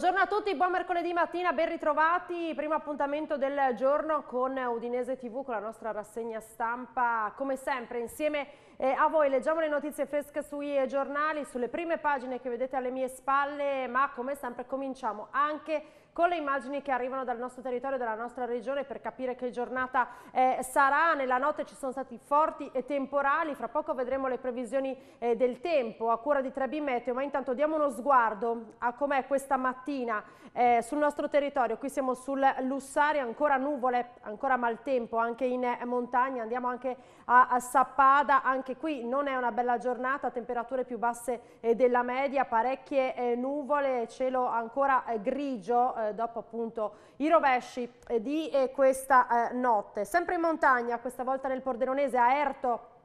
Buongiorno a tutti, buon mercoledì mattina, ben ritrovati. Primo appuntamento del giorno con Udinese TV, con la nostra rassegna stampa. Come sempre, insieme eh, a voi leggiamo le notizie fresche sui giornali, sulle prime pagine che vedete alle mie spalle, ma come sempre cominciamo anche con le immagini che arrivano dal nostro territorio, dalla nostra regione per capire che giornata eh, sarà. Nella notte ci sono stati forti e temporali, fra poco vedremo le previsioni eh, del tempo a cura di Trebi Meteo, ma intanto diamo uno sguardo a com'è questa mattina eh, sul nostro territorio. Qui siamo sul Lussari, ancora nuvole, ancora maltempo, anche in eh, montagna, andiamo anche a, a Sappada, anche qui non è una bella giornata, temperature più basse eh, della media, parecchie eh, nuvole, cielo ancora grigio, eh, dopo appunto i rovesci eh, di eh, questa notte. Sempre in montagna, questa volta nel Pordenonese a Erto,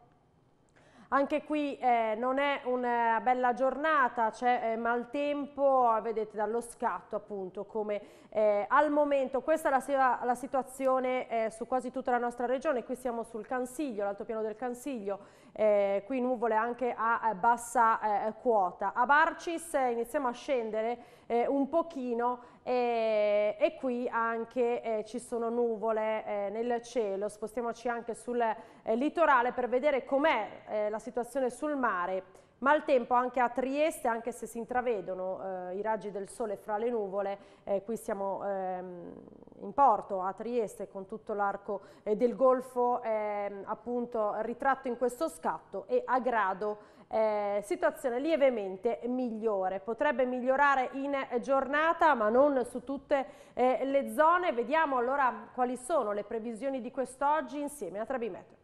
anche qui eh, non è una bella giornata, c'è eh, maltempo, vedete dallo scatto appunto come eh, al momento. Questa è la, la situazione su quasi tutta la nostra regione, qui siamo sul Cansiglio, l'altopiano del Cansiglio, eh, qui nuvole anche a, eh, bassa eh, quota. A Barcis eh, iniziamo a scendere eh, un pochino e qui anche ci sono nuvole nel cielo, spostiamoci anche sul litorale per vedere com'è la situazione sul mare ma al tempo anche a Trieste, anche se si intravedono eh, i raggi del sole fra le nuvole, eh, qui siamo ehm, in porto a Trieste con tutto l'arco eh, del Golfo ehm, appunto ritratto in questo scatto e a grado eh, situazione lievemente migliore. Potrebbe migliorare in giornata ma non su tutte eh, le zone. Vediamo allora quali sono le previsioni di quest'oggi insieme a Trebimetro.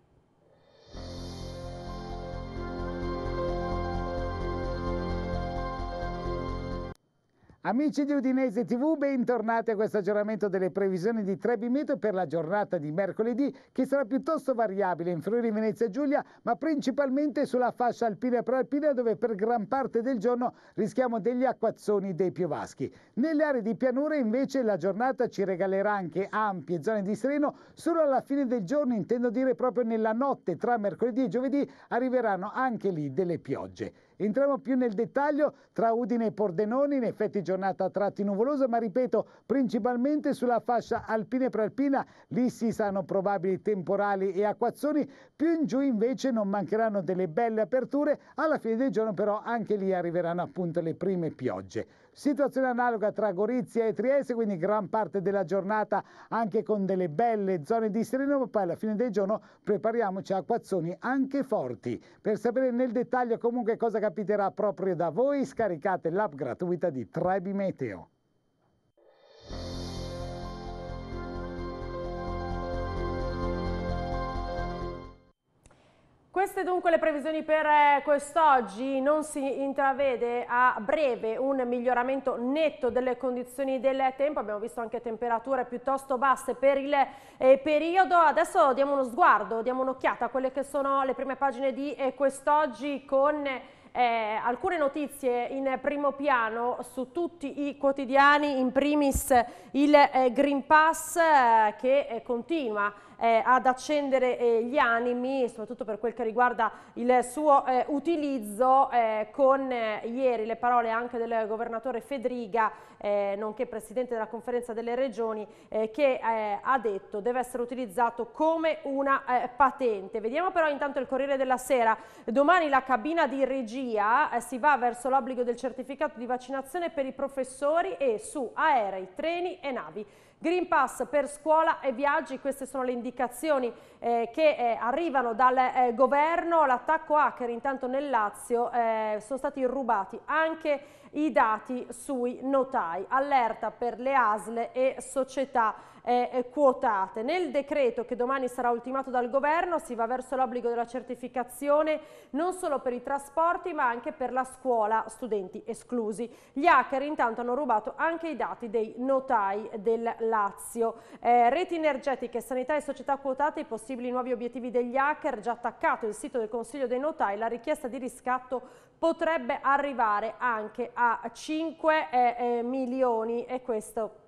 Amici di Udinese TV, bentornati a questo aggiornamento delle previsioni di Trebimeto per la giornata di mercoledì che sarà piuttosto variabile in Friuli Venezia Giulia ma principalmente sulla fascia alpina e prealpina dove per gran parte del giorno rischiamo degli acquazzoni dei piovaschi. Nelle aree di pianura invece la giornata ci regalerà anche ampie zone di sereno solo alla fine del giorno, intendo dire proprio nella notte tra mercoledì e giovedì arriveranno anche lì delle piogge. Entriamo più nel dettaglio tra Udine e Pordenone, in effetti giornata a tratti nuvolosa, ma ripeto, principalmente sulla fascia alpina e prealpina, lì si sanno probabili temporali e acquazzoni, più in giù invece non mancheranno delle belle aperture, alla fine del giorno però anche lì arriveranno appunto le prime piogge. Situazione analoga tra Gorizia e Trieste, quindi gran parte della giornata anche con delle belle zone di sereno, poi alla fine del giorno prepariamoci a acquazzoni anche forti. Per sapere nel dettaglio comunque cosa capiterà proprio da voi, scaricate l'app gratuita di Trebi Meteo. Queste dunque le previsioni per eh, quest'oggi, non si intravede a breve un miglioramento netto delle condizioni del tempo, abbiamo visto anche temperature piuttosto basse per il eh, periodo, adesso diamo uno sguardo, diamo un'occhiata a quelle che sono le prime pagine di eh, quest'oggi con... Eh, alcune notizie in primo piano su tutti i quotidiani, in primis il eh, Green Pass eh, che eh, continua a eh, ad accendere eh, gli animi, soprattutto per quel che riguarda il suo eh, utilizzo, eh, con eh, ieri le parole anche del governatore Fedriga, eh, nonché presidente della conferenza delle regioni, che ha detto deve essere utilizzato come una patente. Vediamo però intanto il Corriere della Sera, domani la cabina di regia si va verso l'obbligo del certificato di vaccinazione per i professori e su aerei, treni e navi. Green Pass per scuola e viaggi, queste sono le indicazioni eh, che eh, arrivano dal eh, governo. L'attacco hacker intanto nel Lazio eh, sono stati rubati anche i dati sui notai. Allerta per le ASL e società eh, eh, quotate. Nel decreto che domani sarà ultimato dal governo si va verso l'obbligo della certificazione non solo per i trasporti ma anche per la scuola, studenti esclusi. Gli hacker intanto hanno rubato anche i dati dei notai del Lazio. Eh, reti energetiche, sanità e società quotate, i possibili nuovi obiettivi degli hacker, già attaccato il sito del Consiglio dei Notai, la richiesta di riscatto potrebbe arrivare anche a 5 eh, eh, milioni e questo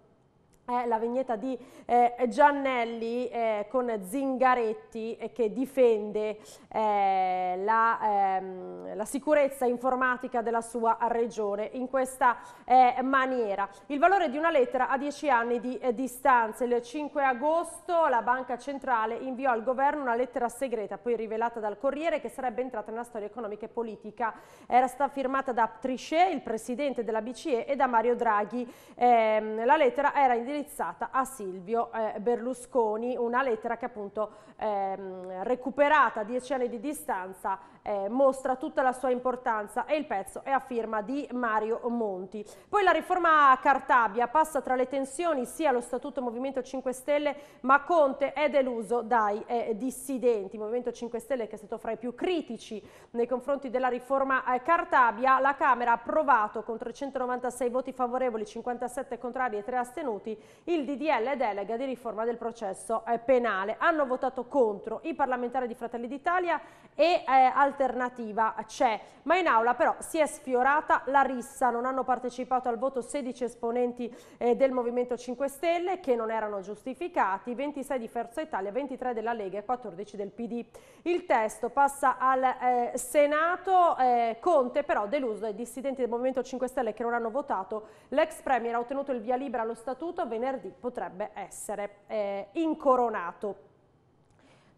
eh, la vignetta di eh, Giannelli eh, con Zingaretti eh, che difende eh, la, ehm, la, sicurezza informatica della sua regione in questa eh, maniera. Il valore di una lettera a 10 anni di distanza. Il 5 agosto la Banca Centrale inviò al governo una lettera segreta, poi rivelata dal Corriere, che sarebbe entrata nella storia economica e politica. Era stata firmata da Trichet, il presidente della BCE, e da Mario Draghi. Ehm, la lettera era indirizzata indirizzata a Silvio eh, Berlusconi, una lettera che appunto ehm, recuperata a dieci anni di distanza eh, mostra tutta la sua importanza e il pezzo è a firma di Mario Monti. Poi la riforma Cartabia passa tra le tensioni sia lo Statuto Movimento 5 Stelle ma Conte è deluso dai eh, dissidenti. Movimento 5 Stelle che è stato fra i più critici nei confronti della riforma eh, Cartabia, la Camera ha approvato con 396 voti favorevoli, 57 contrari e 3 astenuti il DDL delega di riforma del processo eh, penale. Hanno votato contro i parlamentari di Fratelli d'Italia e eh, al alternativa c'è, ma in aula però si è sfiorata la rissa, non hanno partecipato al voto 16 esponenti eh, del Movimento 5 Stelle che non erano giustificati, 26 di Forza Italia, 23 della Lega e 14 del PD. Il testo passa al eh, Senato, eh, Conte però deluso dai dissidenti del Movimento 5 Stelle che non hanno votato, l'ex Premier ha ottenuto il via libera allo statuto, venerdì potrebbe essere eh, incoronato.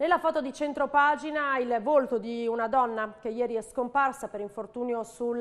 Nella foto di centropagina il volto di una donna che ieri è scomparsa per infortunio sul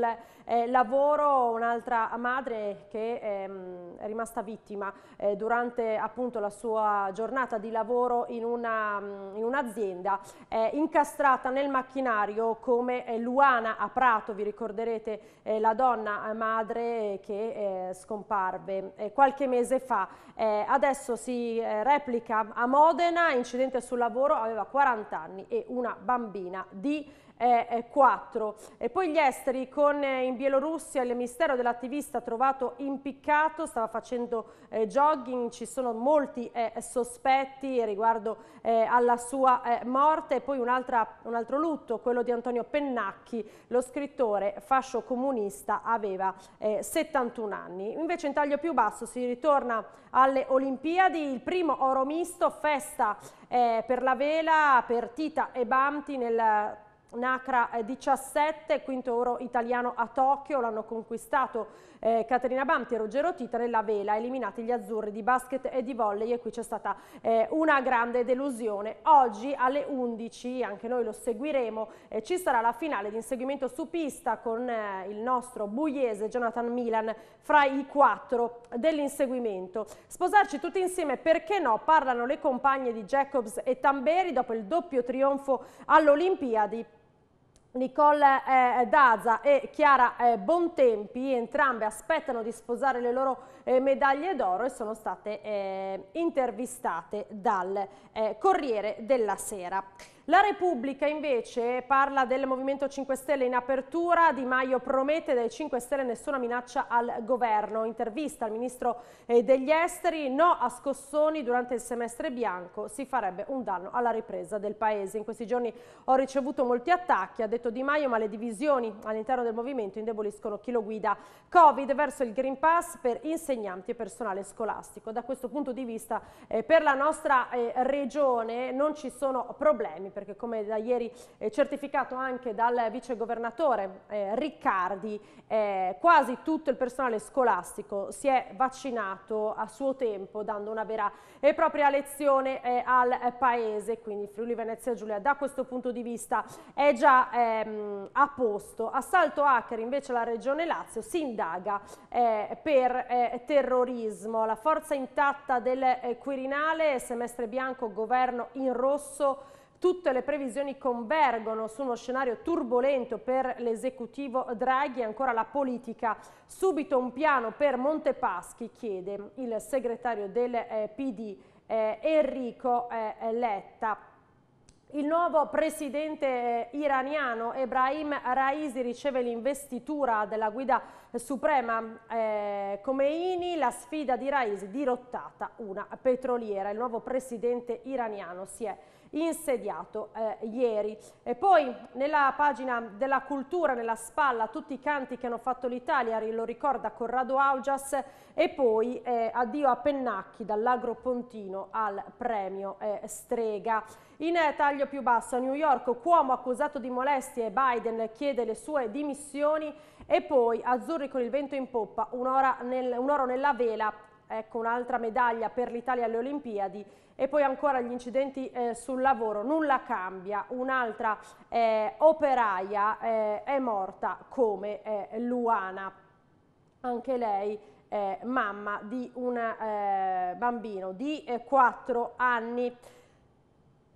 eh, lavoro, un'altra madre che ehm, è rimasta vittima eh, durante appunto la sua giornata di lavoro in mm, un'azienda, un eh, incastrata nel macchinario come eh, Luana a Prato, vi ricorderete eh, la donna eh, madre che scomparve qualche mese fa. adesso si replica a Modena, incidente sul lavoro, aveva 40 anni e una bambina di eh, 4. E poi gli esteri con eh, in Bielorussia il mistero dell'attivista trovato impiccato, stava facendo eh, jogging, ci sono molti eh, sospetti riguardo eh, alla sua eh, morte. E poi un, altro lutto, quello di Antonio Pennacchi, lo scrittore fascio comunista, aveva 71 anni. Invece in taglio più basso si ritorna alle Olimpiadi, il primo oro misto, festa per la vela, per Tita e Bamti nel Nacra 17, eh, quinto oro italiano a Tokyo, l'hanno conquistato eh, Caterina Banti e Ruggero Tita nella vela, eliminati gli azzurri di basket e di volley e qui c'è stata eh, una grande delusione. Oggi alle 11, anche noi lo seguiremo, eh, ci sarà la finale di inseguimento su pista con eh, il nostro buiese Jonathan Milan fra i quattro dell'inseguimento. Sposarci tutti insieme, perché no? Parlano le compagne di Jacobs e Tamberi dopo il doppio trionfo all'Olimpiadi Nicole eh, Daza e Chiara eh, Bontempi, entrambe aspettano di sposare le loro eh, medaglie d'oro e sono state eh, intervistate dal eh, Corriere della Sera. La Repubblica invece parla del Movimento 5 Stelle in apertura, Di Maio promette dai 5 Stelle nessuna minaccia al governo, intervista al Ministro eh, degli Esteri, no a scossoni durante il semestre bianco, si farebbe un danno alla ripresa del Paese. In questi giorni ho ricevuto molti attacchi, ha detto Di Maio, ma le divisioni all'interno del Movimento indeboliscono chi lo guida. Covid verso il Green Pass per insegnare insegnanti e personale scolastico. Da questo punto di vista eh, per la nostra eh, regione non ci sono problemi perché come da ieri eh, certificato anche dal vicegovernatore eh, Riccardi eh, quasi tutto il personale scolastico si è vaccinato a suo tempo dando una vera e propria lezione eh, al paese quindi Friuli Venezia Giulia da questo punto di vista è già ehm, a posto. Assalto hacker invece la regione Lazio si indaga per terrorismo. La forza intatta del eh, Quirinale, semestre bianco, governo in rosso, tutte le previsioni convergono su uno scenario turbolento per l'esecutivo Draghi e ancora la politica. Subito un piano per Montepaschi chiede il segretario del eh, PD eh, Enrico Letta. Il nuovo presidente iraniano Ebrahim Raisi riceve l'investitura della guida Suprema eh, Khomeini, la sfida di Raisi dirottata una petroliera. Il nuovo presidente iraniano si è insediato eh, ieri. E poi nella pagina della cultura, nella spalla, tutti i canti che hanno fatto l'Italia, lo ricorda Corrado Augias, e poi eh, addio a Pennacchi dall'Agro Pontino al premio eh, Strega. In eh, taglio più basso a New York, Cuomo accusato di molestie, Biden chiede le sue dimissioni e poi Azzurri con il vento in poppa, un, nel, un oro nella vela, ecco un'altra medaglia per l'Italia alle Olimpiadi e poi ancora gli incidenti eh, sul lavoro, nulla cambia, un'altra eh, operaia eh, è morta come eh, Luana, anche lei eh, mamma di un eh, bambino di 4 anni.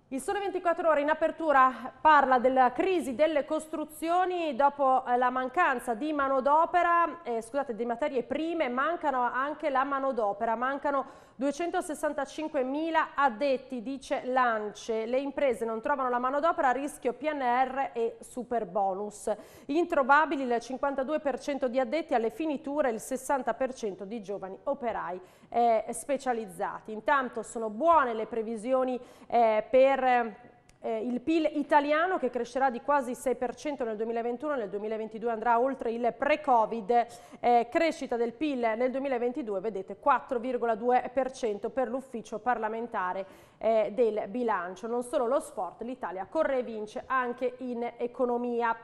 Il Sole 24 Ore in apertura parla della crisi delle costruzioni dopo la mancanza di manodopera, eh, scusate, di materie prime, mancano anche la manodopera, mancano 265.000 addetti, dice Lance, le imprese non trovano la manodopera a rischio PNR e super bonus. Introvabili il 52% di addetti alle finiture e il 60% di giovani operai eh, specializzati. Intanto sono buone le previsioni eh, per eh, il PIL italiano che crescerà di quasi 6% nel 2021, nel 2022 andrà oltre il pre-Covid, eh, crescita del PIL nel 2022 vedete 4,2% per l'ufficio parlamentare eh, del bilancio. Non solo lo sport, l'Italia corre e vince anche in economia.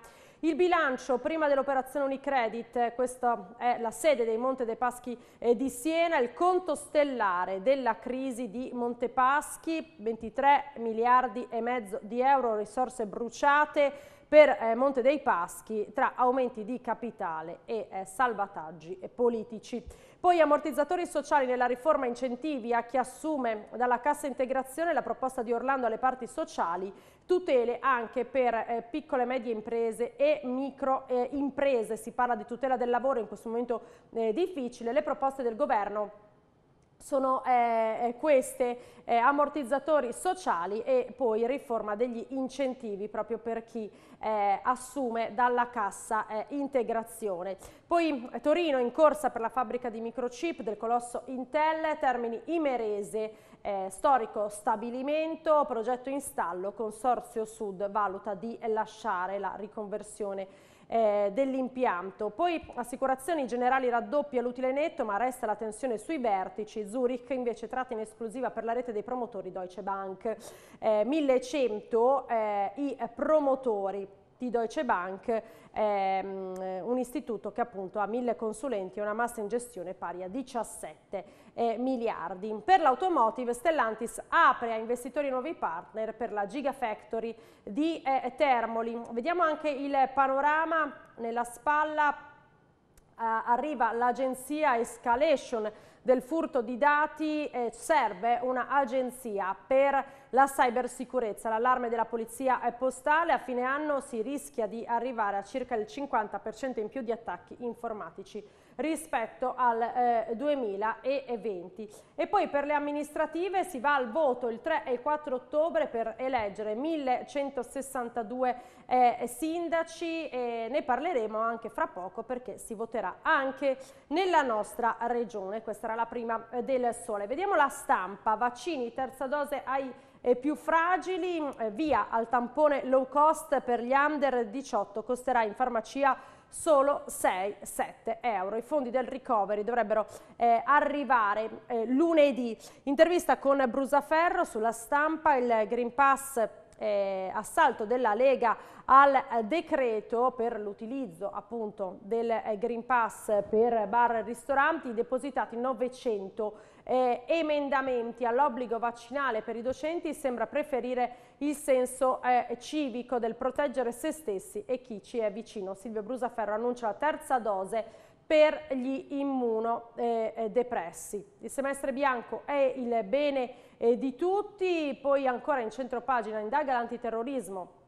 Il bilancio prima dell'operazione Unicredit, questa è la sede dei Monte dei Paschi eh, di Siena, il conto stellare della crisi di Monte Paschi, 23 miliardi e mezzo di euro, risorse bruciate, per eh, Monte dei Paschi tra aumenti di capitale e eh, salvataggi politici. Poi ammortizzatori sociali nella riforma incentivi a chi assume dalla cassa integrazione la proposta di Orlando alle parti sociali, tutele anche per eh, piccole e medie imprese e micro eh, imprese, si parla di tutela del lavoro in questo momento eh, difficile, le proposte del governo sono eh, eh, queste eh, ammortizzatori sociali e poi riforma degli incentivi proprio per chi eh, assume dalla cassa eh, integrazione. Poi eh, Torino in corsa per la fabbrica di microchip del colosso Intel, Termini Imerese, storico stabilimento, progetto installo, Consorzio Sud valuta di lasciare la riconversione eh, dell'impianto. Poi assicurazioni generali raddoppia l'utile netto ma resta la tensione sui vertici, Zurich invece tratta in esclusiva per la rete dei promotori Deutsche Bank, eh, 1100 eh, i promotori di Deutsche Bank, ehm, un istituto che appunto ha mille consulenti e una massa in gestione pari a 17 eh, miliardi. Per l'automotive Stellantis apre a investitori nuovi partner per la Gigafactory di eh, Termoli. Vediamo anche il panorama nella spalla Uh, arriva l'agenzia Escalation del furto di dati eh, serve un'agenzia per la cybersicurezza. L'allarme della polizia è postale, a fine anno si rischia di arrivare a circa il 50% in più di attacchi informatici rispetto al eh, 2020. E poi per le amministrative si va al voto il 3 e il 4 ottobre per eleggere 1162 eh, sindaci e ne parleremo anche fra poco perché si voterà anche nella nostra regione. Questa era la prima eh, del sole. Vediamo la stampa, vaccini, terza dose ai eh, più fragili, eh, via al tampone low cost per gli under 18, costerà in farmacia solo 6-7 euro. I fondi del recovery dovrebbero eh, arrivare eh, lunedì. Intervista con Brusaferro sulla stampa, il Green Pass eh, assalto della Lega al decreto per l'utilizzo appunto del eh, Green Pass per bar e ristoranti depositati 900 eh, emendamenti all'obbligo vaccinale per i docenti sembra preferire il senso eh, civico del proteggere se stessi e chi ci è vicino. Silvio Brusaferro annuncia la terza dose per gli immunodepressi. Eh, eh, il semestre bianco è il bene eh, di tutti, poi ancora in centro pagina indaga l'antiterrorismo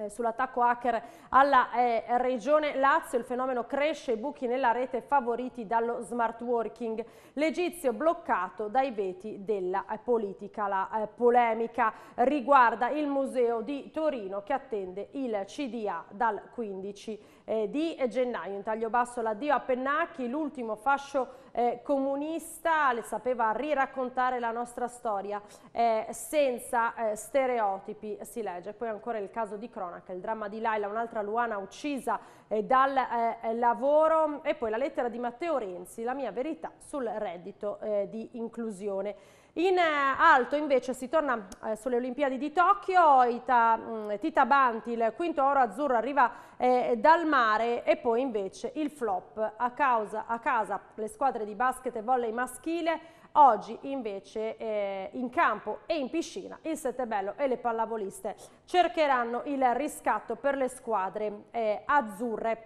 eh, sull'attacco hacker alla eh, regione Lazio, il fenomeno cresce, i buchi nella rete favoriti dallo smart working, l'Egizio bloccato dai veti della eh, politica. La eh, polemica riguarda il museo di Torino che attende il CDA dal 15 marzo eh, di gennaio. In taglio basso l'addio a Pennacchi, l'ultimo fascio eh, comunista, le sapeva riraccontare la nostra storia eh, senza eh, stereotipi, si legge. Poi ancora il caso di cronaca, il dramma di Laila, un'altra Luana uccisa eh, dal eh, lavoro e poi la lettera di Matteo Renzi, la mia verità sul reddito eh, di inclusione. In eh, alto invece si torna eh, sulle Olimpiadi di Tokyo, Ita, mm, Tita Banti il quinto oro azzurro arriva eh, dal mare e poi invece il flop a, causa, a casa le squadre di basket e volley maschile Oggi invece eh, in campo e in piscina il Settebello e le pallavoliste cercheranno il riscatto per le squadre eh, azzurre.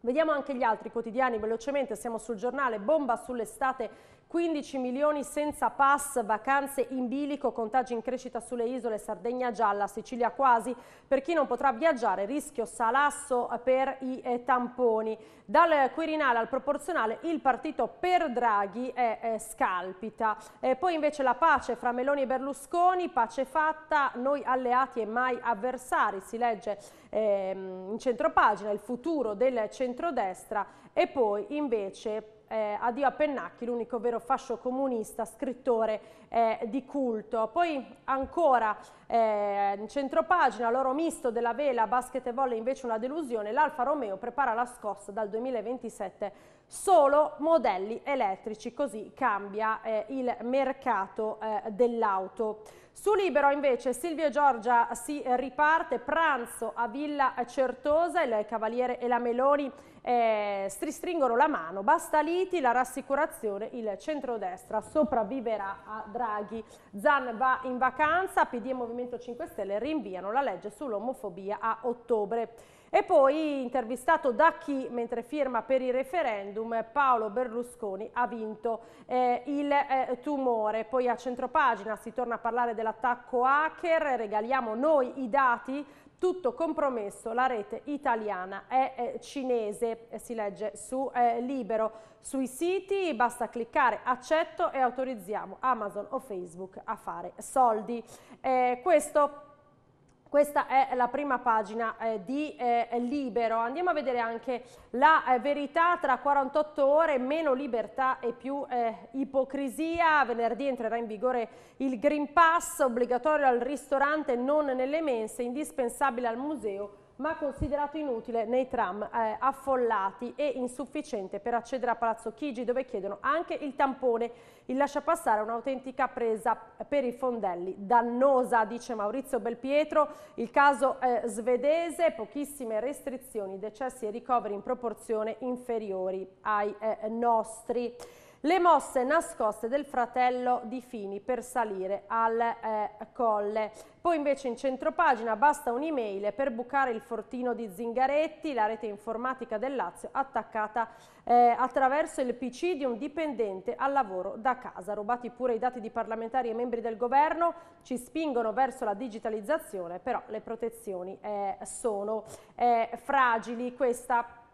Vediamo anche gli altri quotidiani velocemente, siamo sul giornale Bomba sull'estate 15 milioni senza pass, vacanze in bilico, contagi in crescita sulle isole, Sardegna gialla, Sicilia quasi, per chi non potrà viaggiare, rischio salasso per i eh, tamponi. Dal Quirinale al proporzionale il partito per Draghi è eh, scalpita. Eh, poi invece la pace fra Meloni e Berlusconi, pace fatta, noi alleati e mai avversari, si legge ehm, in centropagina il futuro del centrodestra e poi invece eh, addio a Pennacchi, l'unico vero fascio comunista, scrittore eh, di culto. Poi ancora eh, in centropagina, l'oro misto della vela, basket e volle invece una delusione, l'Alfa Romeo prepara la scossa dal 2027 solo modelli elettrici, così cambia eh, il mercato eh, dell'auto. Su Libero invece Silvio Giorgia si riparte, pranzo a Villa Certosa, il Cavaliere e la Meloni eh, stringono la mano, basta liti, la rassicurazione, il centrodestra sopravviverà a Draghi. Zan va in vacanza, PD e Movimento 5 Stelle rinviano la legge sull'omofobia a ottobre. E poi intervistato da chi mentre firma per il referendum Paolo Berlusconi ha vinto eh, il eh, tumore. Poi a centropagina si torna a parlare dell'attacco hacker, regaliamo noi i dati tutto compromesso, la rete italiana è eh, cinese, si legge su eh, Libero. Sui siti basta cliccare accetto e autorizziamo Amazon o Facebook a fare soldi. Eh, questo questa è la prima pagina eh, di eh, Libero. Andiamo a vedere anche la eh, verità tra 48 ore, meno libertà e più eh, ipocrisia. Venerdì entrerà in vigore il Green Pass, obbligatorio al ristorante, non nelle mense, indispensabile al museo ma considerato inutile nei tram eh, affollati e insufficiente per accedere a Palazzo Chigi dove chiedono anche il tampone. Il lasciapassare è un'autentica presa per i fondelli, dannosa dice Maurizio Belpietro, il caso eh, svedese, pochissime restrizioni, decessi e ricoveri in proporzione inferiori ai eh, nostri le mosse nascoste del fratello di Fini per salire al eh, colle. Poi invece in centropagina basta un'email per bucare il fortino di Zingaretti, la rete informatica del Lazio attaccata eh, attraverso il PC di un dipendente al lavoro da casa. Rubati pure i dati di parlamentari e membri del governo, ci spingono verso la digitalizzazione, però le protezioni eh, sono eh, fragili. Questa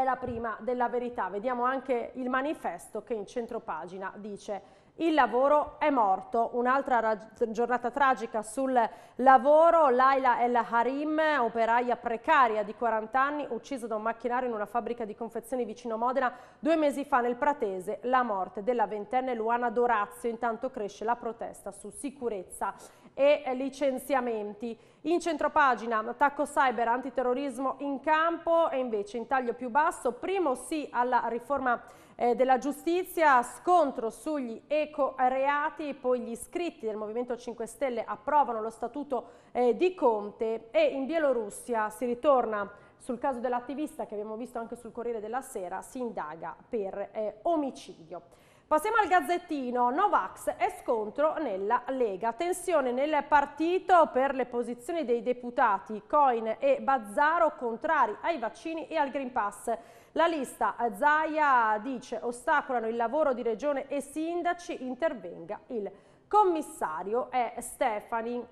è la prima della verità. Vediamo anche il manifesto che in centropagina dice il lavoro è morto, un'altra giornata tragica sul lavoro, Laila El Harim, operaia precaria di 40 anni, uccisa da un macchinario in una fabbrica di confezioni vicino Modena, due mesi fa nel Pratese, la morte della ventenne Luana Dorazio, intanto cresce la protesta su sicurezza e licenziamenti. In centropagina attacco cyber antiterrorismo in campo e invece in taglio più basso, primo sì alla riforma eh, della giustizia, scontro sugli eco-reati, poi gli iscritti del Movimento 5 Stelle approvano lo statuto eh, di Conte e in Bielorussia si ritorna sul caso dell'attivista che abbiamo visto anche sul Corriere della Sera, si indaga per eh, omicidio. Passiamo al gazzettino, Novax e scontro nella Lega. Tensione nel partito per le posizioni dei deputati Coin e Bazzaro contrari ai vaccini e al Green Pass. La lista Zaia dice ostacolano il lavoro di regione e sindaci, intervenga il commissario e Stefani.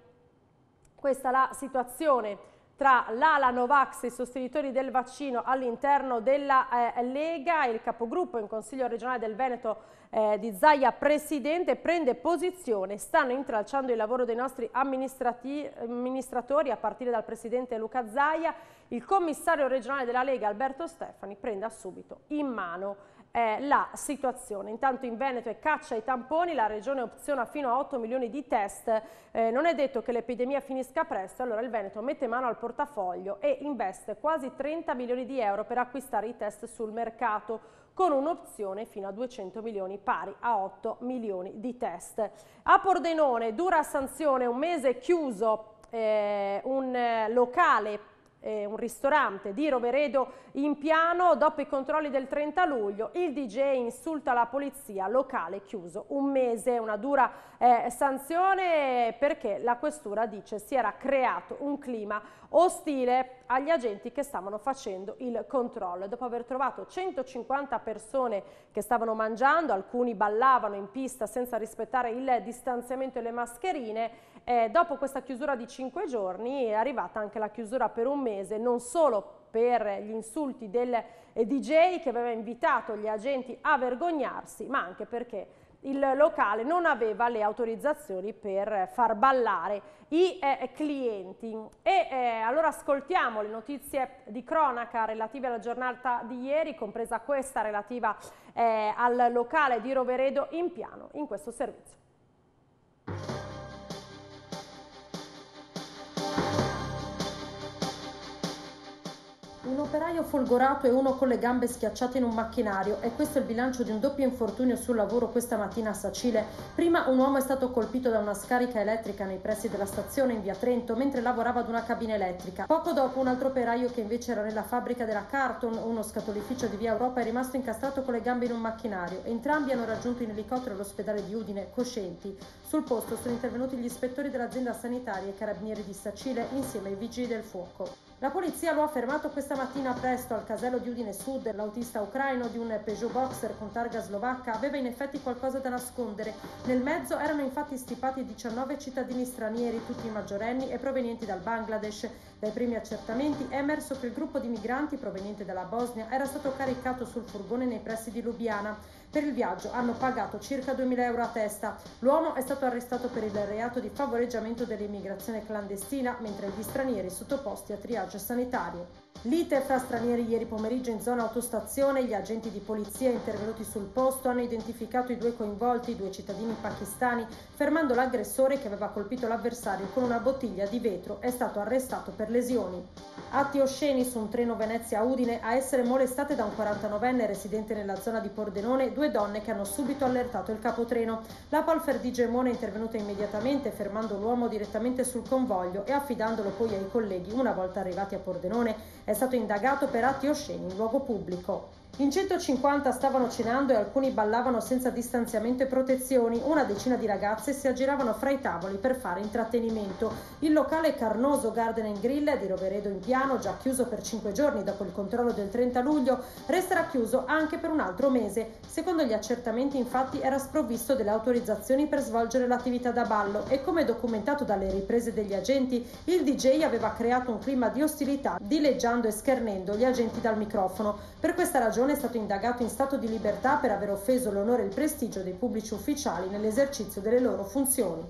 Questa è la situazione tra l'ala Novax e i sostenitori del vaccino all'interno della eh, Lega, il capogruppo in Consiglio regionale del Veneto eh, di Zaia Presidente prende posizione, stanno intralciando il lavoro dei nostri amministratori a partire dal Presidente Luca Zaia, il commissario regionale della Lega Alberto Stefani prenda subito in mano eh, la situazione. Intanto in Veneto è caccia ai tamponi, la regione opziona fino a 8 milioni di test, eh, non è detto che l'epidemia finisca presto, allora il Veneto mette mano al portafoglio e investe quasi 30 milioni di euro per acquistare i test sul mercato con un'opzione fino a 200 milioni pari a 8 milioni di test. A Pordenone dura sanzione un mese chiuso eh, un eh, locale un ristorante di Roveredo in piano. Dopo i controlli del 30 luglio il DJ insulta la polizia, locale chiuso un mese, una dura eh, sanzione perché la questura dice si era creato un clima ostile agli agenti che stavano facendo il controllo. Dopo aver trovato 150 persone che stavano mangiando, alcuni ballavano in pista senza rispettare il distanziamento e le mascherine, eh, dopo questa chiusura di 5 giorni è arrivata anche la chiusura per un mese mese non solo per gli insulti del DJ che aveva invitato gli agenti a vergognarsi, ma anche perché il locale non aveva le autorizzazioni per far ballare i eh, clienti. E eh, allora ascoltiamo le notizie di cronaca relative alla giornata di ieri, compresa questa relativa eh, al locale di Roveredo in piano in questo servizio. Un operaio folgorato e uno con le gambe schiacciate in un macchinario e questo è il bilancio di un doppio infortunio sul lavoro questa mattina a Sacile. Prima un uomo è stato colpito da una scarica elettrica nei pressi della stazione in via Trento mentre lavorava ad una cabina elettrica. Poco dopo un altro operaio che invece era nella fabbrica della Carton, uno scatolificio di via Europa, è rimasto incastrato con le gambe in un macchinario. Entrambi hanno raggiunto in elicottero l'ospedale di Udine, coscienti. Sul posto sono intervenuti gli ispettori dell'azienda sanitaria e i carabinieri di Sacile insieme ai vigili del fuoco. La polizia lo ha fermato questa mattina presto al casello di Udine Sud. L'autista ucraino di un Peugeot Boxer con targa slovacca aveva in effetti qualcosa da nascondere. Nel mezzo erano infatti stipati 19 cittadini stranieri, tutti maggiorenni e provenienti dal Bangladesh. Dai primi accertamenti è emerso che il gruppo di migranti proveniente dalla Bosnia era stato caricato sul furgone nei pressi di Lubiana. Per il viaggio hanno pagato circa 2.000 euro a testa. L'uomo è stato arrestato per il reato di favoreggiamento dell'immigrazione clandestina, mentre gli stranieri sottoposti a triage sanitario. Lite fra stranieri ieri pomeriggio in zona autostazione, gli agenti di polizia intervenuti sul posto hanno identificato i due coinvolti, due cittadini pakistani, fermando l'aggressore che aveva colpito l'avversario con una bottiglia di vetro, è stato arrestato per lesioni. Atti osceni su un treno Venezia-Udine a essere molestate da un 49enne residente nella zona di Pordenone, due donne che hanno subito allertato il capotreno. La Polfer di Gemone è intervenuta immediatamente fermando l'uomo direttamente sul convoglio e affidandolo poi ai colleghi una volta arrivati a Pordenone. È stato indagato per atti osceni in luogo pubblico. In 150 stavano cenando e alcuni ballavano senza distanziamento e protezioni. Una decina di ragazze si aggiravano fra i tavoli per fare intrattenimento. Il locale Carnoso Garden and Grill di Roveredo in Piano, già chiuso per 5 giorni dopo il controllo del 30 luglio, resterà chiuso anche per un altro mese. Secondo gli accertamenti, infatti, era sprovvisto delle autorizzazioni per svolgere l'attività da ballo e come documentato dalle riprese degli agenti, il DJ aveva creato un clima di ostilità, dileggiando e schernendo gli agenti dal microfono. Per questa ragione Frosinone è stato indagato in stato di libertà per aver offeso l'onore e il prestigio dei pubblici ufficiali nell'esercizio delle loro funzioni.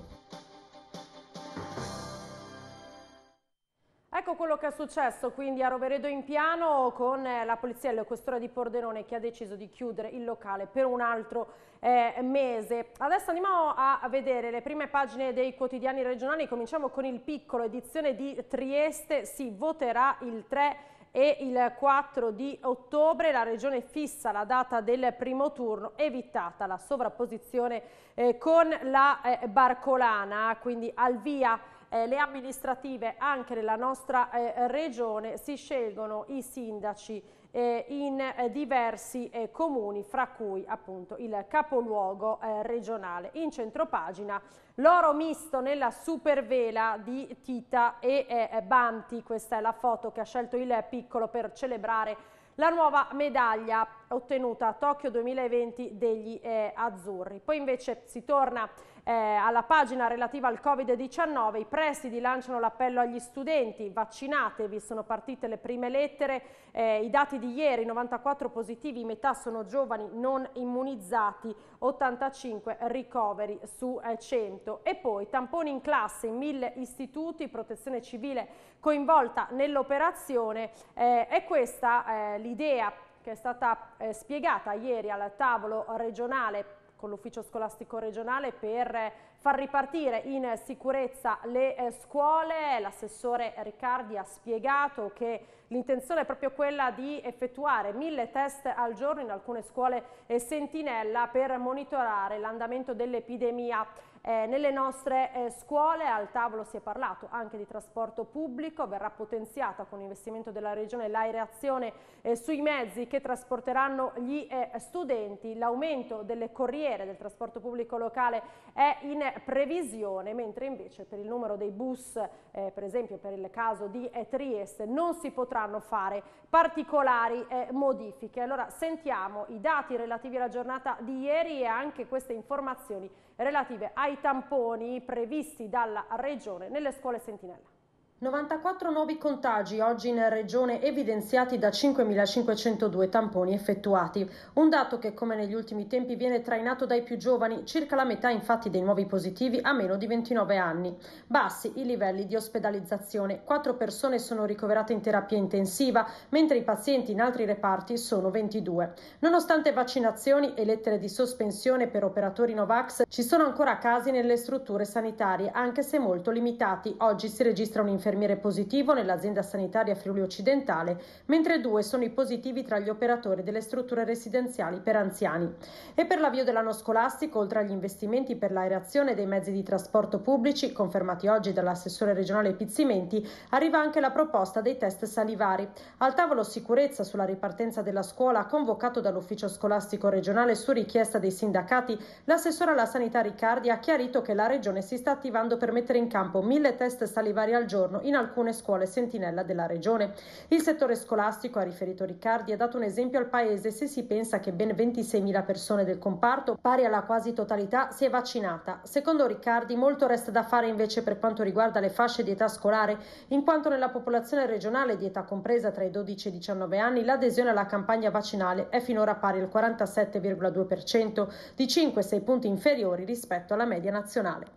Ecco quello che è successo quindi a Roveredo in Piano con eh, la polizia e la questura di Pordenone che ha deciso di chiudere il locale per un altro eh, mese. Adesso andiamo a vedere le prime pagine dei quotidiani regionali, cominciamo con il piccolo, edizione di Trieste, si voterà il 3 e il 4 di ottobre la Regione fissa la data del primo turno, evitata la sovrapposizione eh, con la eh, Barcolana, quindi al via eh, le amministrative anche nella nostra eh, regione si scelgono i sindaci eh, in eh, diversi eh, comuni, fra cui appunto il capoluogo regionale. In centropagina l'oro misto nella supervela di Tita e Banti, questa è la foto che ha scelto il piccolo per celebrare la nuova medaglia ottenuta a Tokyo 2020 degli eh, azzurri. Poi invece si torna eh, alla pagina relativa al Covid-19 i presidi lanciano l'appello agli studenti, vaccinatevi, sono partite le prime lettere, eh, i dati di ieri, 94 positivi, metà sono giovani non immunizzati, 85 ricoveri su eh, 100 e poi tamponi in classe in mille istituti, protezione civile coinvolta nell'operazione eh, è questa eh, l'idea che è stata eh, spiegata ieri al tavolo regionale con l'ufficio scolastico regionale per eh, far ripartire in sicurezza le eh, scuole. L'assessore Riccardi ha spiegato che l'intenzione è proprio quella di effettuare mille test al giorno in alcune scuole sentinella per monitorare l'andamento dell'epidemia eh, nelle nostre eh, scuole al tavolo si è parlato anche di trasporto pubblico, verrà potenziata con l'investimento della Regione l'aereazione eh, sui mezzi che trasporteranno gli eh, studenti, l'aumento delle corriere del trasporto pubblico locale è in previsione, mentre invece per il numero dei bus, eh, per esempio per il caso di eh, Trieste, non si potranno fare particolari modifiche. Allora sentiamo i dati relativi alla giornata di ieri e anche queste informazioni relative ai tamponi previsti dalla Regione nelle scuole sentinella. 94 nuovi contagi oggi in regione evidenziati da 5.502 tamponi effettuati, un dato che come negli ultimi tempi viene trainato dai più giovani, circa la metà infatti dei nuovi positivi ha meno di 29 anni. Bassi i livelli di ospedalizzazione, 4 persone sono ricoverate in terapia intensiva, mentre i pazienti in altri reparti sono 22. Nonostante vaccinazioni e lettere di sospensione per operatori Novax, ci sono ancora casi nelle strutture sanitarie, anche se molto limitati. Oggi si registra un'infezione infermiere positivo nell'azienda sanitaria Friuli Occidentale, mentre due sono i positivi tra gli operatori delle strutture residenziali per anziani. E per l'avvio dell'anno scolastico, oltre agli investimenti per l'aerazione dei mezzi di trasporto pubblici, confermati oggi dall'assessore regionale Pizzimenti, arriva anche la proposta dei test salivari. Al tavolo sicurezza sulla ripartenza della scuola, convocato dall'ufficio scolastico regionale su richiesta dei sindacati, l'assessore alla sanità Riccardi ha chiarito che la regione si sta attivando per mettere in campo mille test salivari al giorno giorno in alcune scuole sentinella della regione. Il settore scolastico, ha riferito Riccardi, ha dato un esempio al paese se si pensa che ben 26.000 persone del comparto, pari alla quasi totalità, si è vaccinata. Secondo Riccardi molto resta da fare invece per quanto riguarda le fasce di età scolare, in quanto nella popolazione regionale di età compresa tra i 12 e i 19 anni l'adesione alla campagna vaccinale è finora pari al 47,2%, di 5-6 punti inferiori rispetto alla media nazionale.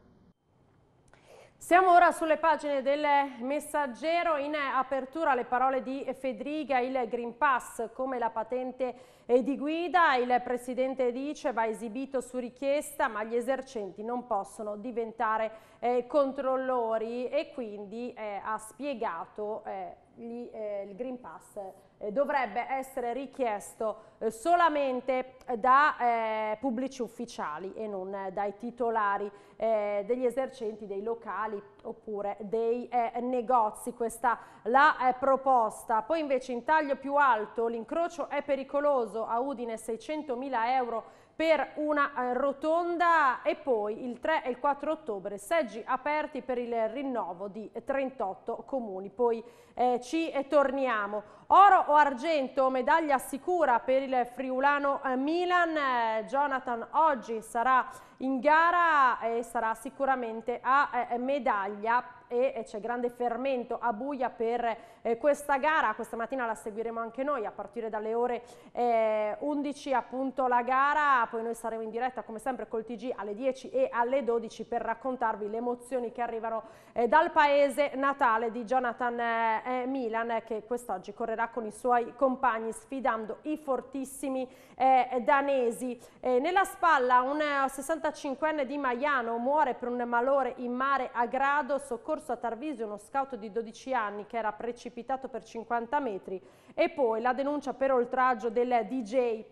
Siamo ora sulle pagine del messaggero, in apertura le parole di Fedriga, il Green Pass come la patente di guida, il Presidente dice va esibito su richiesta ma gli esercenti non possono diventare eh, controllori e quindi eh, ha spiegato eh, gli, eh, il Green Pass eh, dovrebbe essere richiesto eh, solamente eh, da pubblici ufficiali e non dai titolari degli esercenti dei locali oppure dei negozi. Questa la proposta. Poi invece in taglio più alto l'incrocio è pericoloso a Udine 600.000 euro per una eh, rotonda e poi il 3 e il 4 ottobre seggi aperti per il rinnovo di 38 comuni. Poi eh, ci eh, torniamo. Oro o argento, medaglia sicura per il friulano eh, Milan. Jonathan oggi sarà in gara eh, sarà sicuramente a eh, eh medaglia e eh, c'è grande fermento a Buia per eh, questa gara, questa mattina la seguiremo anche noi a partire dalle ore eh, 11 appunto la gara, poi noi saremo in diretta come sempre col TG alle 10 e alle 12 per raccontarvi le emozioni che arrivano eh, dal paese natale di Jonathan eh, Milan che quest'oggi correrà con i suoi compagni sfidando i fortissimi danesi. nella spalla un 60 45enne di Maiano muore per un malore in mare a grado, soccorso a Tarvisio uno scout di 12 anni che era precipitato per 50 metri e poi la denuncia per oltraggio del DJ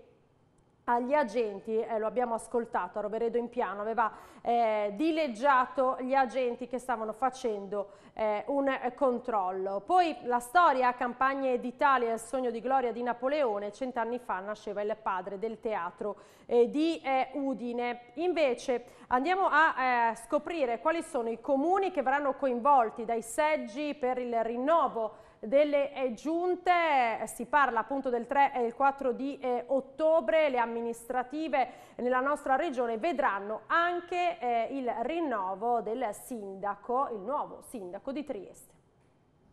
agli agenti, eh, lo abbiamo ascoltato, a Roveredo in piano aveva eh, dileggiato gli agenti che stavano facendo eh, un controllo. Poi la storia Campagne d'Italia, il sogno di gloria di Napoleone, cent'anni fa nasceva il padre del teatro eh, di eh, Udine. Invece andiamo a eh, scoprire quali sono i comuni che verranno coinvolti dai seggi per il rinnovo delle eh, giunte, si parla appunto del 3 e il 4 di eh, ottobre, le amministrative nella nostra regione vedranno anche eh, il rinnovo del sindaco, il nuovo sindaco di Trieste.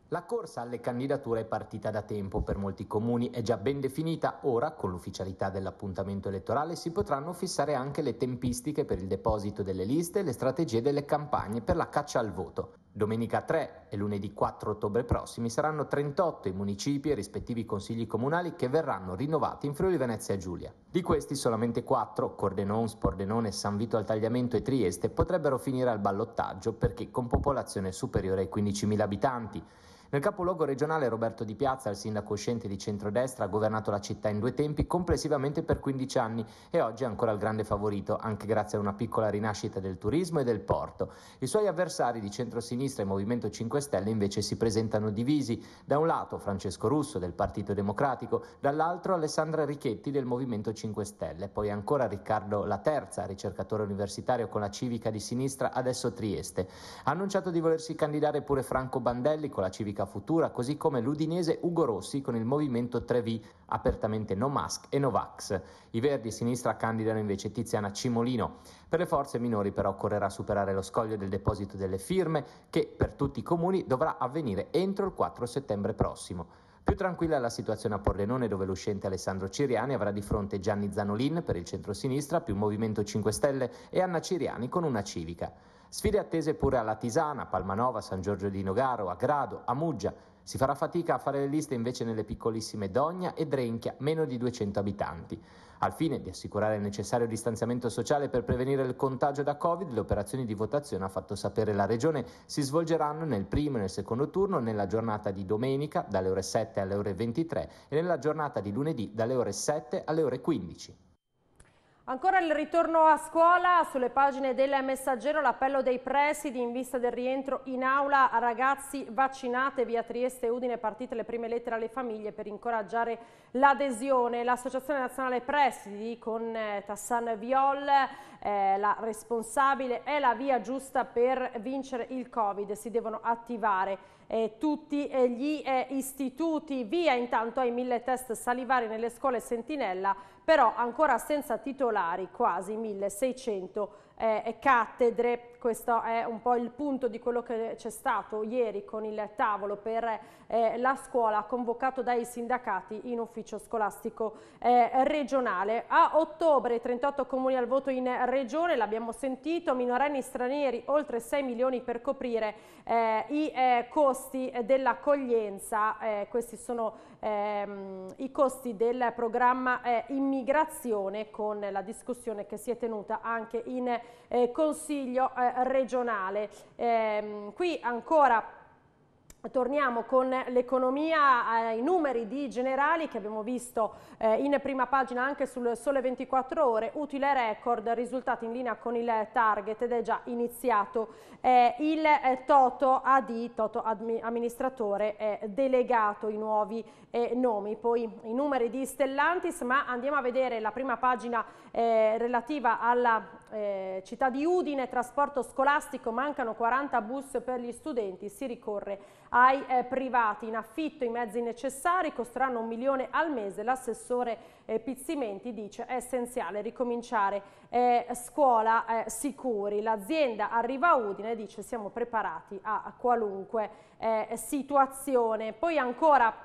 La corsa alle candidature è partita da tempo per molti comuni, è già ben definita, ora con l'ufficialità dell'appuntamento elettorale si potranno fissare anche le tempistiche per il deposito delle liste e le strategie delle campagne per la caccia al voto. Domenica 3 e lunedì 4 ottobre prossimi saranno 38 i municipi e i rispettivi consigli comunali che verranno rinnovati in Friuli Venezia Giulia. Di questi solamente 4, Cordenone, Spordenone, San Vito al Tagliamento e Trieste, potrebbero finire al ballottaggio perché con popolazione superiore ai 15.000 abitanti, nel capoluogo regionale Roberto Di Piazza, il sindaco uscente di centrodestra, ha governato la città in due tempi complessivamente per 15 anni e oggi è ancora il grande favorito, anche grazie a una piccola rinascita del turismo e del porto. I suoi avversari di centrosinistra e Movimento 5 Stelle invece si presentano divisi, da un lato Francesco Russo del Partito Democratico, dall'altro Alessandra Richetti del Movimento 5 Stelle, poi ancora Riccardo La Terza, ricercatore universitario con la civica di sinistra, adesso Trieste. Ha annunciato di volersi candidare pure Franco Bandelli con la civica Repubblica Futura, così come l'udinese Ugo Rossi con il movimento 3V, apertamente no mask e no vax. I Verdi e Sinistra candidano invece Tiziana Cimolino. Per le forze minori però occorrerà superare lo scoglio del deposito delle firme che per tutti i comuni dovrà avvenire entro il 4 settembre prossimo. Più tranquilla è la situazione a Pordenone, dove l'uscente Alessandro Ciriani avrà di fronte Gianni Zanolin per il centro-sinistra, più Movimento 5 Stelle e Anna Ciriani con una civica. Sfide attese pure alla Tisana, Palmanova, San Giorgio di Nogaro, a Grado, a Muggia. Si farà fatica a fare le liste invece nelle piccolissime Dogna e Drenchia, meno di 200 abitanti. Al fine di assicurare il necessario distanziamento sociale per prevenire il contagio da Covid, le operazioni di votazione, ha fatto sapere la Regione, si svolgeranno nel primo e nel secondo turno nella giornata di domenica dalle ore 7 alle ore 23 e nella giornata di lunedì dalle ore 7 alle ore 15. Ancora il ritorno a scuola, sulle pagine del messaggero l'appello dei presidi in vista del rientro in aula a ragazzi vaccinate via Trieste e Udine partite le prime lettere alle famiglie per incoraggiare l'adesione. L'Associazione Nazionale Presidi con eh, Tassan Viol, eh, la responsabile, è la via giusta per vincere il Covid, si devono attivare eh, tutti eh, gli eh, istituti. Via intanto ai mille test salivari nelle scuole Sentinella però ancora senza titolari quasi 1600 eh, cattedre questo è un po' il punto di quello che c'è stato ieri con il tavolo per eh, la scuola convocato dai sindacati in ufficio scolastico eh, regionale. A ottobre 38 comuni al voto in regione, l'abbiamo sentito, minorenni stranieri oltre 6 milioni per coprire eh, i eh, costi dell'accoglienza, eh, questi sono ehm, i costi del programma eh, immigrazione con la discussione che si è tenuta anche in Consiglio regionale. Ehm, qui ancora Torniamo con l'economia eh, i numeri di generali che abbiamo visto eh, in prima pagina anche sul sole 24 ore, utile record, risultati in linea con il target ed è già iniziato eh, il eh, Toto AD, Toto admi, amministratore delegato, i nuovi eh, nomi, poi i numeri di Stellantis, ma andiamo a vedere la prima pagina eh, relativa alla eh, città di Udine, trasporto scolastico, mancano 40 bus per gli studenti, si ricorre ai eh, privati. In affitto i mezzi necessari costeranno un milione al mese, l'assessore eh, Pizzimenti dice è essenziale ricominciare eh, scuola eh, sicuri. L'azienda arriva a Udine e dice siamo preparati a qualunque eh, situazione. Poi ancora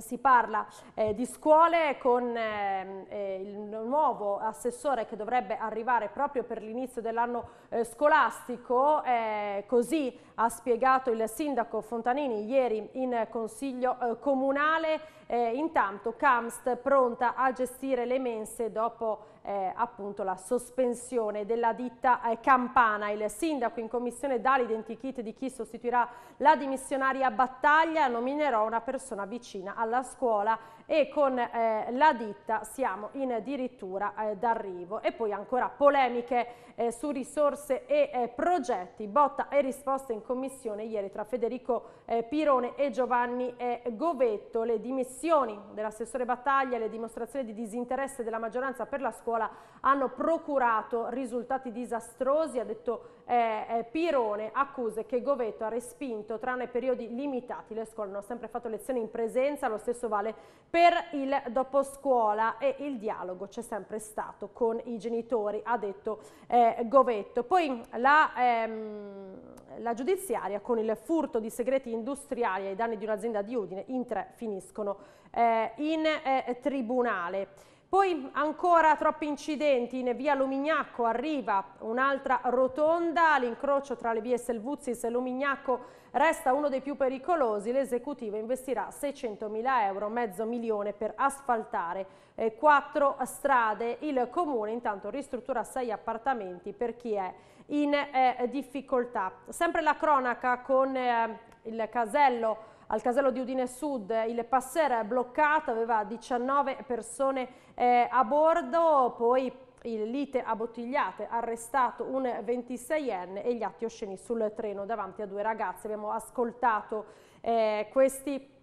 si parla eh, di scuole con ehm, eh, il nuovo assessore che dovrebbe arrivare proprio per l'inizio dell'anno eh, scolastico, eh, così ha spiegato il sindaco Fontanini ieri in consiglio eh, comunale, eh, intanto Camst pronta a gestire le mense dopo eh, appunto la sospensione della ditta eh, Campana. Il sindaco in commissione dà l'identikit di chi sostituirà la dimissionaria Battaglia, nominerò una persona vicina alla scuola e con eh, la ditta siamo in addirittura eh, d'arrivo e poi ancora polemiche eh, su risorse e eh, progetti, botta e risposta in commissione ieri tra Federico eh, Pirone e Giovanni eh, Govetto, le dimissioni dell'assessore Battaglia, e le dimostrazioni di disinteresse della maggioranza per la scuola hanno procurato risultati disastrosi, ha detto eh, eh, Pirone accuse che Govetto ha respinto tranne periodi limitati. Le scuole hanno sempre fatto lezioni in presenza, lo stesso vale per il dopo scuola e il dialogo c'è sempre stato con i genitori, ha detto eh, Govetto. Poi la, ehm, la giudiziaria con il furto di segreti industriali ai danni di un'azienda di Udine in tre finiscono eh, in eh, tribunale. Poi ancora troppi incidenti, in via Lumignacco arriva un'altra rotonda, l'incrocio tra le vie Selvuzis e Lumignacco resta uno dei più pericolosi, l'esecutivo investirà 600.000 euro, mezzo milione per asfaltare eh, quattro strade, il comune intanto ristruttura sei appartamenti per chi è in eh, difficoltà. Sempre la cronaca con eh, il casello al casello di Udine Sud il Passer è bloccato, aveva 19 persone eh, a bordo, poi il lite a bottigliate, arrestato un 26enne e gli atti osceni sul treno davanti a due ragazze. Abbiamo ascoltato eh, questi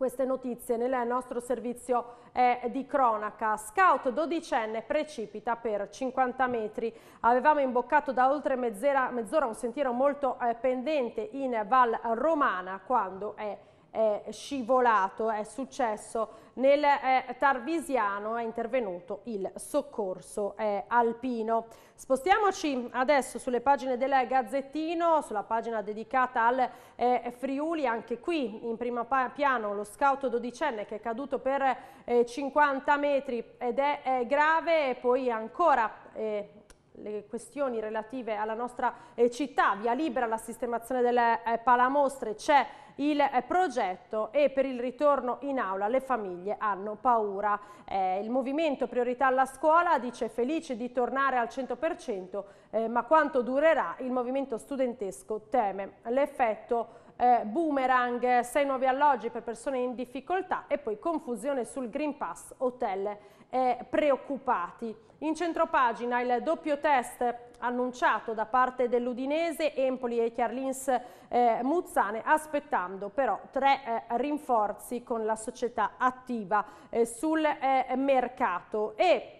queste notizie nel nostro servizio eh, di cronaca. Scout dodicenne precipita per 50 metri. Avevamo imboccato da oltre mezz'ora mezz un sentiero molto eh, pendente in Val Romana quando è è scivolato, è successo nel eh, Tarvisiano è intervenuto il soccorso eh, alpino. Spostiamoci adesso sulle pagine del Gazzettino, sulla pagina dedicata al eh, Friuli, anche qui in primo piano lo scout dodicenne che è caduto per 50 eh, metri ed è, è grave e poi ancora eh, le questioni relative alla nostra eh, città, via libera la sistemazione delle palamostre, c'è il eh, progetto e per il ritorno in aula le famiglie hanno paura. Eh, il movimento Priorità alla Scuola dice felice di tornare al 100%, eh, ma quanto durerà il movimento studentesco teme l'effetto eh, boomerang, sei nuovi alloggi per persone in difficoltà e poi confusione sul Green Pass, hotel eh, preoccupati. In centropagina il doppio test annunciato da parte dell'Udinese, Empoli e Chiarlins eh, Muzzane, aspettando però tre eh, rinforzi con la società attiva eh, sul eh, mercato. E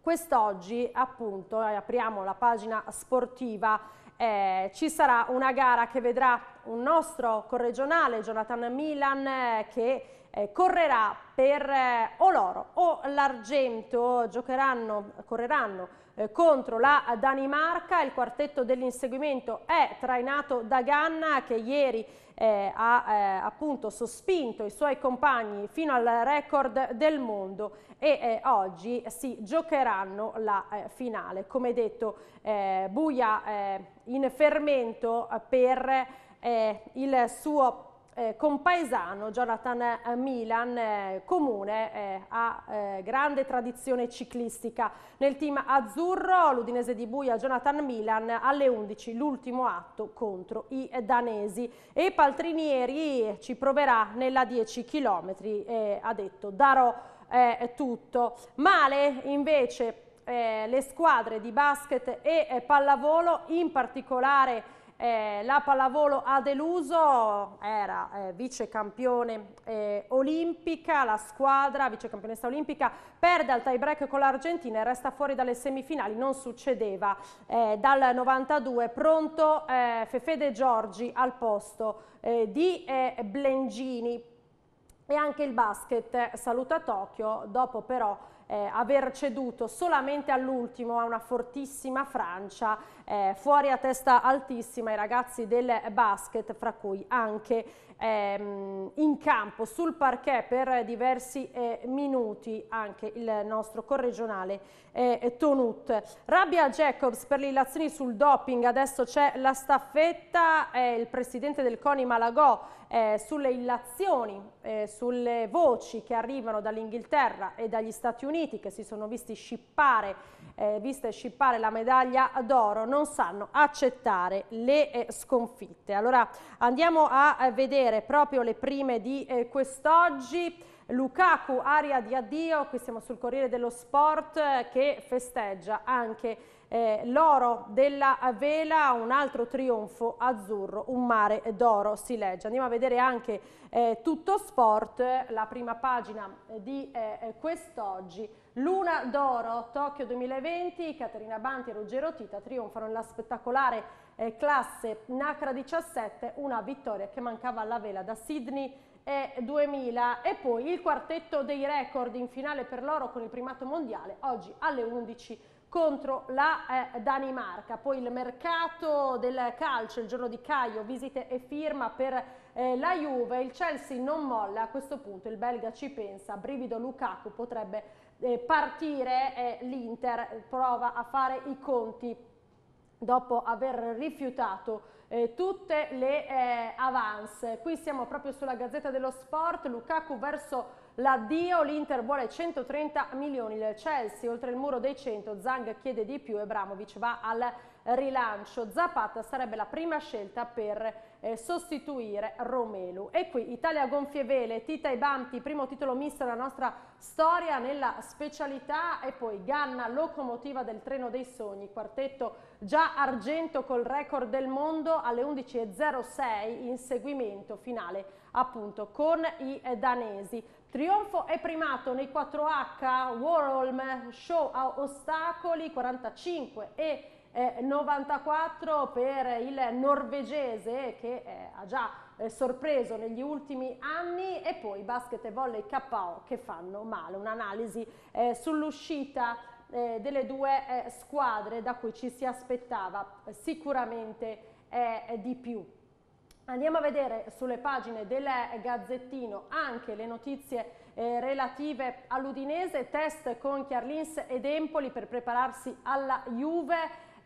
quest'oggi appunto eh, apriamo la pagina sportiva eh, ci sarà una gara che vedrà un nostro corregionale, Jonathan Milan, eh, che eh, correrà per eh, o l'oro o l'argento, giocheranno, correranno eh, contro la Danimarca, il quartetto dell'inseguimento è trainato da Ganna che ieri eh, ha eh, appunto sospinto i suoi compagni fino al record del mondo e eh, oggi si giocheranno la eh, finale. Come detto, eh, buia in fermento per il suo eh, compaesano Jonathan eh, Milan, eh, comune, eh, ha eh, grande tradizione ciclistica. Nel team azzurro, l'Udinese di Buia, Jonathan Milan, alle 11 l'ultimo atto contro i danesi. E Paltrinieri ci proverà nella 10 km, eh, ha detto darò tutto. Male invece le squadre di basket e pallavolo, in particolare eh, la pallavolo ha deluso, era eh, vice campione eh, olimpica, la squadra vice campionessa olimpica perde al tie break con l'Argentina e resta fuori dalle semifinali, non succedeva eh, dal 92, pronto eh, Fefe De Giorgi al posto eh, di Blengini e anche il basket saluta Tokyo, dopo però eh, aver ceduto solamente all'ultimo a una fortissima Francia, eh, fuori a testa altissima i ragazzi del basket, fra cui anche ehm, in campo, sul parquet per diversi eh, minuti anche il nostro corregionale e Tonut. Rabbia Jacobs per le illazioni sul doping, adesso c'è la staffetta, eh, il presidente del CONI Malagò eh, sulle illazioni, eh, sulle voci che arrivano dall'Inghilterra e dagli Stati Uniti che si sono visti scippare, eh, viste scippare la medaglia d'oro, non sanno accettare le eh, sconfitte. Allora andiamo a vedere proprio le prime di quest'oggi. Lukaku, aria di addio, qui siamo sul Corriere dello Sport eh, che festeggia anche eh, l'oro della vela, un altro trionfo azzurro, un mare d'oro si legge. Andiamo a vedere anche eh, tutto sport, la prima pagina eh, di eh, eh, quest'oggi. Luna d'oro, Tokyo 2020, Caterina Banti e Ruggero Tita trionfano nella spettacolare classe Nacra 17, una vittoria che mancava alla vela da Sydney 2000 e poi il quartetto dei record in finale per loro con il primato mondiale oggi alle 11 contro la eh, Danimarca. Poi il mercato del calcio il giorno di Caio, visite e firma per eh, la Juve, il Chelsea non molla, a questo punto il belga ci pensa, brivido Lukaku potrebbe eh, partire, l'Inter prova a fare i conti dopo aver rifiutato eh, tutte le eh, avance. Qui siamo proprio sulla Gazzetta dello Sport, Lukaku verso l'addio, l'Inter vuole 130 milioni, il Chelsea oltre il muro dei 100, Zang chiede di più e Bramovic va al rilancio Zapata sarebbe la prima scelta per eh, sostituire Romelu. E qui Italia gonfie vele, Tita e Banti, primo titolo misto della nostra storia nella specialità e poi Ganna, locomotiva del treno dei sogni, quartetto già argento col record del mondo alle 11.06 in seguimento finale appunto con i eh, danesi. Trionfo e primato nei 4H, Warholm, show a ostacoli 45 e eh, 94 per il norvegese che eh, ha già eh, sorpreso negli ultimi anni e poi basket e volley KO che fanno male, un'analisi eh, sull'uscita eh, delle due eh, squadre da cui ci si aspettava sicuramente di più. Andiamo a vedere sulle pagine del Gazzettino anche le notizie eh, relative all'Udinese, test con Chiarlins ed Empoli per prepararsi alla Juve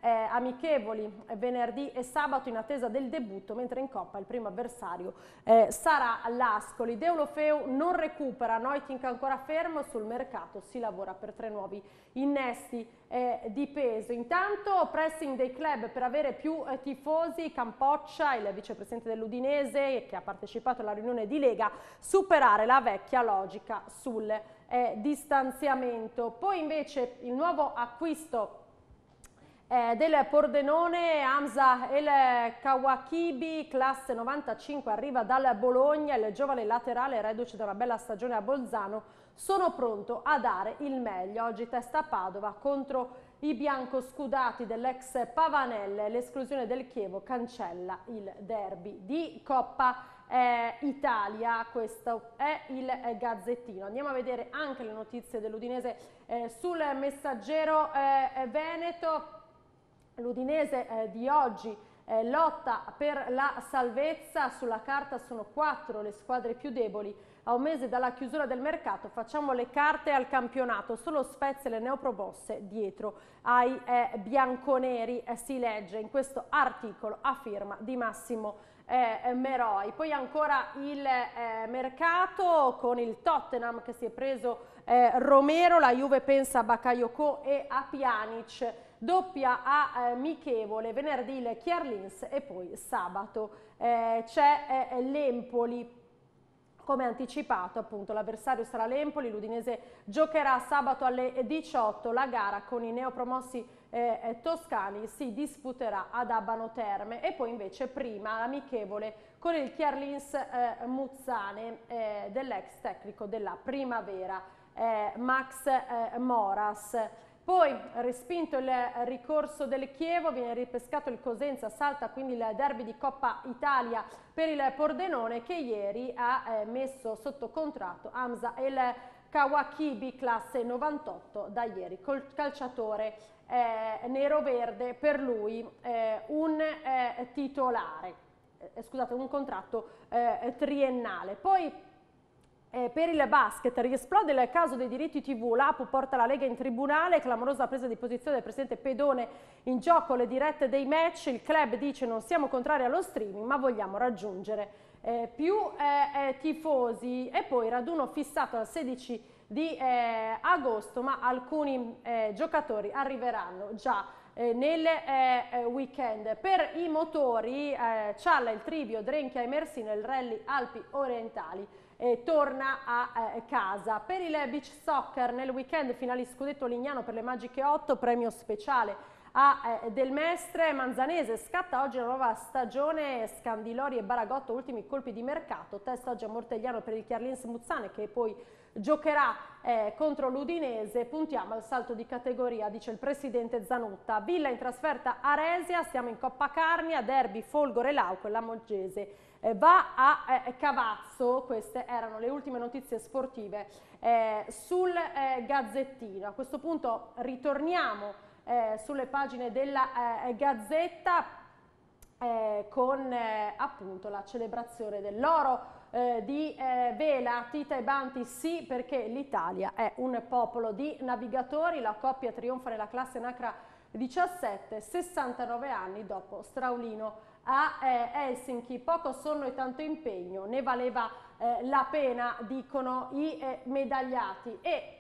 eh, amichevoli eh, venerdì e sabato in attesa del debutto, mentre in Coppa il primo avversario eh, sarà l'Ascoli. Deulofeu non recupera, Noiting ancora fermo, sul mercato si lavora per tre nuovi innesti eh, di peso. Intanto pressing dei club per avere più eh, tifosi, Campoccia, il vicepresidente dell'Udinese che ha partecipato alla riunione di Lega, superare la vecchia logica sul eh, distanziamento. Poi invece il nuovo acquisto eh, del Pordenone, Hamza El Kawakibi, classe 95, arriva dal Bologna, il giovane laterale reduce da una bella stagione a Bolzano, sono pronto a dare il meglio. Oggi testa Padova contro i biancoscudati dell'ex Pavanelle, l'esclusione del Chievo cancella il derby di Coppa eh, Italia, questo è il Gazzettino. Andiamo a vedere anche le notizie dell'Udinese eh, sul messaggero eh, Veneto, L'Udinese eh, di oggi eh, lotta per la salvezza, sulla carta sono quattro le squadre più deboli. A un mese dalla chiusura del mercato facciamo le carte al campionato, solo Spezia e le neopromosse dietro ai eh, bianconeri eh, si legge in questo articolo a firma di Massimo eh, Meroi. Poi ancora il eh, mercato con il Tottenham che si è preso eh, Romero, la Juve pensa a Bakayoko e a Pjanic doppia a eh, Michevole, venerdì il Chiarlins e poi sabato eh, c'è eh, eh, l'Empoli come anticipato appunto l'avversario sarà l'Empoli, l'Udinese giocherà sabato alle 18 la gara con i neopromossi eh, eh, toscani si disputerà ad Abano Terme e poi invece prima l'amichevole con il Chiarlins eh, Muzzane eh, dell'ex tecnico della Primavera eh, Max Moras. Poi respinto il ricorso del Chievo, viene ripescato il Cosenza, salta quindi il derby di Coppa Italia per il Pordenone che ieri ha eh, messo sotto contratto Hamza El Kawakibi classe 98 da ieri col calciatore eh, nero-verde per lui eh, un eh, titolare, eh, scusate un contratto triennale. Poi eh, per il basket riesplode il caso dei diritti TV, l'APU porta la Lega in tribunale, clamorosa presa di posizione del presidente Pedone in gioco le dirette dei match, il club dice non siamo contrari allo streaming ma vogliamo raggiungere eh, più eh, eh tifosi e poi raduno fissato al 16 di eh, agosto ma alcuni eh, giocatori arriveranno già nel weekend. Per i motori Cialla, il Trivio, Drenchia e Mersino, il rally Alpi Orientali eh, torna a eh, casa. Per il beach soccer nel weekend finali scudetto Lignano per le magiche 8, premio speciale a eh, Del Mestre Manzanese scatta oggi la nuova stagione Scandilori e Baragotto ultimi colpi di mercato test oggi a Mortegliano per il Chiarlins Muzzane che poi giocherà eh, contro l'Udinese puntiamo al salto di categoria dice il presidente Zanutta Villa in trasferta a Resia siamo in Coppa Carnia Derby Folgore Lauco e la Moggese eh, va a eh, eh, Cavazzo, queste erano le ultime notizie sportive, eh, sul eh, Gazzettino. A questo punto ritorniamo eh, sulle pagine della Gazzetta con appunto la celebrazione dell'oro eh, di eh, vela, Tita e Banti sì perché l'Italia è un popolo di navigatori, la coppia trionfa nella classe Nacra 17, 69 anni dopo Straulino a eh, Helsinki, poco sonno e tanto impegno, ne valeva eh, la pena, dicono i eh, medagliati. E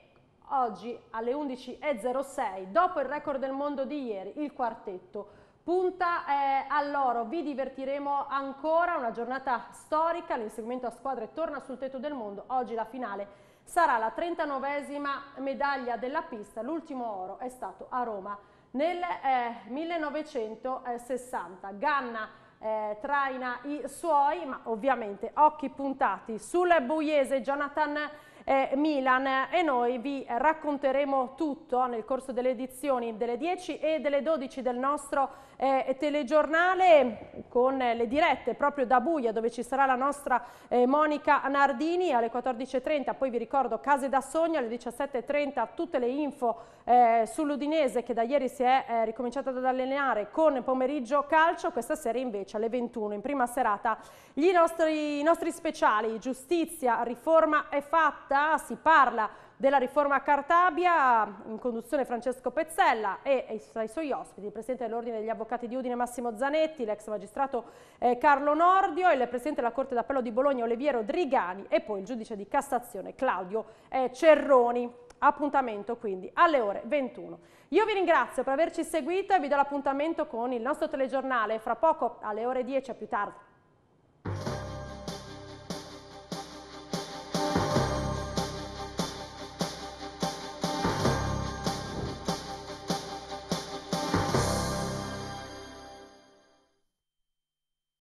oggi alle 11.06, dopo il record del mondo di ieri, il quartetto. Punta eh, all'oro, vi divertiremo ancora, una giornata storica, l'inseguimento a squadre torna sul tetto del mondo, oggi la finale sarà la 39esima medaglia della pista, l'ultimo oro è stato a Roma nel eh, 1960. Ganna eh, traina i suoi, ma ovviamente occhi puntati sul Buiese Jonathan eh, Milan e noi vi racconteremo tutto nel corso delle edizioni delle 10 e delle 12 del nostro eh, telegiornale con le dirette proprio da Buia dove ci sarà la nostra eh, Monica Nardini alle 14.30, poi vi ricordo Case da Sogno alle 17.30, tutte le info eh, sull'Udinese che da ieri si è eh, ricominciata ad allenare con pomeriggio calcio, questa sera invece alle 21 in prima serata nostri, i nostri speciali, giustizia, riforma è fatta, si parla della riforma Cartabia, in conduzione Francesco Pezzella e ai suoi ospiti, il Presidente dell'Ordine degli Avvocati di Udine Massimo Zanetti, l'ex magistrato eh, Carlo Nordio, il Presidente della Corte d'Appello di Bologna Oliviero Drigani e poi il Giudice di Cassazione Claudio eh, Cerroni. Appuntamento quindi alle ore 21. Io vi ringrazio per averci seguito e vi do l'appuntamento con il nostro telegiornale fra poco alle ore 10 più tardi.